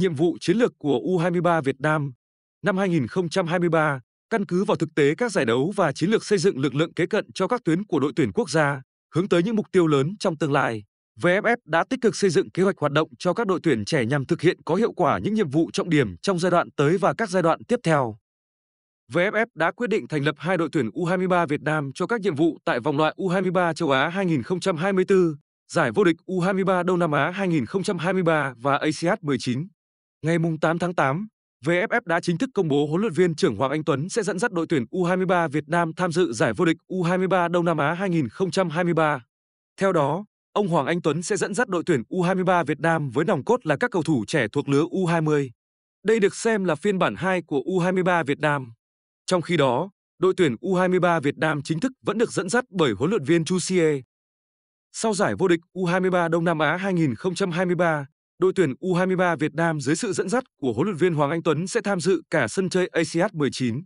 Nhiệm vụ chiến lược của U23 Việt Nam năm 2023 căn cứ vào thực tế các giải đấu và chiến lược xây dựng lực lượng kế cận cho các tuyến của đội tuyển quốc gia, hướng tới những mục tiêu lớn trong tương lai. VFF đã tích cực xây dựng kế hoạch hoạt động cho các đội tuyển trẻ nhằm thực hiện có hiệu quả những nhiệm vụ trọng điểm trong giai đoạn tới và các giai đoạn tiếp theo. VFF đã quyết định thành lập hai đội tuyển U23 Việt Nam cho các nhiệm vụ tại vòng loại U23 châu Á 2024, giải vô địch U23 Đông Nam Á 2023 và ASEAN 19. Ngày 8 tháng 8, VFF đã chính thức công bố huấn luyện viên trưởng Hoàng Anh Tuấn sẽ dẫn dắt đội tuyển U23 Việt Nam tham dự giải vô địch U23 Đông Nam Á 2023. Theo đó, ông Hoàng Anh Tuấn sẽ dẫn dắt đội tuyển U23 Việt Nam với nòng cốt là các cầu thủ trẻ thuộc lứa U20. Đây được xem là phiên bản 2 của U23 Việt Nam. Trong khi đó, đội tuyển U23 Việt Nam chính thức vẫn được dẫn dắt bởi huấn luyện viên Chu Xie. Sau giải vô địch U23 Đông Nam Á 2023, đội tuyển U23 Việt Nam dưới sự dẫn dắt của huấn luyện viên Hoàng Anh Tuấn sẽ tham dự cả sân chơi ASEAN 19.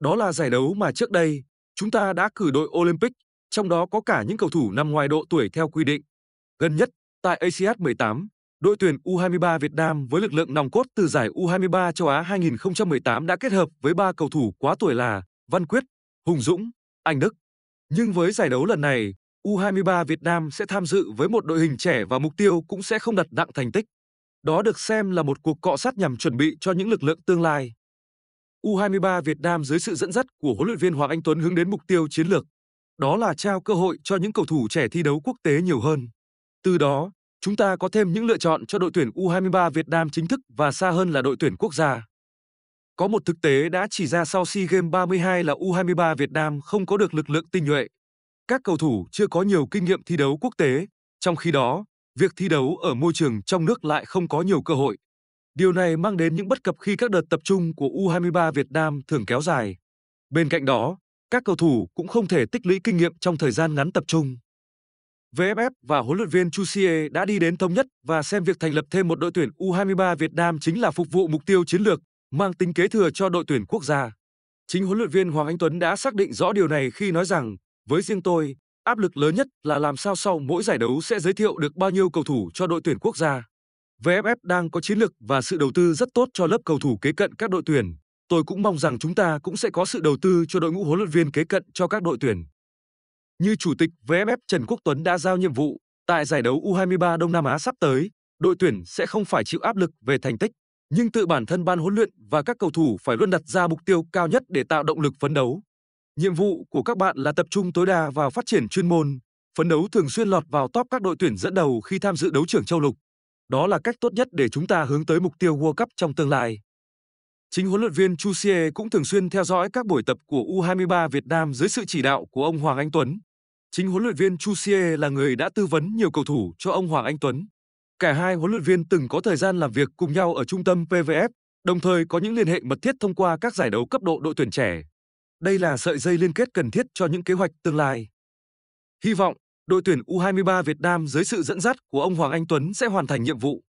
Đó là giải đấu mà trước đây chúng ta đã cử đội Olympic, trong đó có cả những cầu thủ nằm ngoài độ tuổi theo quy định. Gần nhất, tại ASEAN 18, đội tuyển U23 Việt Nam với lực lượng nòng cốt từ giải U23 châu Á 2018 đã kết hợp với ba cầu thủ quá tuổi là Văn Quyết, Hùng Dũng, Anh Đức. Nhưng với giải đấu lần này, U23 Việt Nam sẽ tham dự với một đội hình trẻ và mục tiêu cũng sẽ không đặt nặng thành tích. Đó được xem là một cuộc cọ sát nhằm chuẩn bị cho những lực lượng tương lai. U23 Việt Nam dưới sự dẫn dắt của huấn luyện viên Hoàng Anh Tuấn hướng đến mục tiêu chiến lược, đó là trao cơ hội cho những cầu thủ trẻ thi đấu quốc tế nhiều hơn. Từ đó, chúng ta có thêm những lựa chọn cho đội tuyển U23 Việt Nam chính thức và xa hơn là đội tuyển quốc gia. Có một thực tế đã chỉ ra sau SEA Games 32 là U23 Việt Nam không có được lực lượng tinh nhuệ. Các cầu thủ chưa có nhiều kinh nghiệm thi đấu quốc tế, trong khi đó, việc thi đấu ở môi trường trong nước lại không có nhiều cơ hội. Điều này mang đến những bất cập khi các đợt tập trung của U23 Việt Nam thường kéo dài. Bên cạnh đó, các cầu thủ cũng không thể tích lũy kinh nghiệm trong thời gian ngắn tập trung. VFF và huấn luyện viên Chusie đã đi đến thống nhất và xem việc thành lập thêm một đội tuyển U23 Việt Nam chính là phục vụ mục tiêu chiến lược, mang tính kế thừa cho đội tuyển quốc gia. Chính huấn luyện viên Hoàng Anh Tuấn đã xác định rõ điều này khi nói rằng, với riêng tôi, Áp lực lớn nhất là làm sao sau mỗi giải đấu sẽ giới thiệu được bao nhiêu cầu thủ cho đội tuyển quốc gia. VFF đang có chiến lược và sự đầu tư rất tốt cho lớp cầu thủ kế cận các đội tuyển. Tôi cũng mong rằng chúng ta cũng sẽ có sự đầu tư cho đội ngũ huấn luyện viên kế cận cho các đội tuyển. Như Chủ tịch VFF Trần Quốc Tuấn đã giao nhiệm vụ, tại giải đấu U23 Đông Nam Á sắp tới, đội tuyển sẽ không phải chịu áp lực về thành tích, nhưng tự bản thân ban huấn luyện và các cầu thủ phải luôn đặt ra mục tiêu cao nhất để tạo động lực phấn đấu. Nhiệm vụ của các bạn là tập trung tối đa vào phát triển chuyên môn, phấn đấu thường xuyên lọt vào top các đội tuyển dẫn đầu khi tham dự đấu trưởng châu lục. Đó là cách tốt nhất để chúng ta hướng tới mục tiêu World Cup trong tương lai. Chính huấn luyện viên Chu Xie cũng thường xuyên theo dõi các buổi tập của U23 Việt Nam dưới sự chỉ đạo của ông Hoàng Anh Tuấn. Chính huấn luyện viên Chu Xie là người đã tư vấn nhiều cầu thủ cho ông Hoàng Anh Tuấn. Cả hai huấn luyện viên từng có thời gian làm việc cùng nhau ở trung tâm PVF, đồng thời có những liên hệ mật thiết thông qua các giải đấu cấp độ đội tuyển trẻ. Đây là sợi dây liên kết cần thiết cho những kế hoạch tương lai. Hy vọng, đội tuyển U23 Việt Nam dưới sự dẫn dắt của ông Hoàng Anh Tuấn sẽ hoàn thành nhiệm vụ.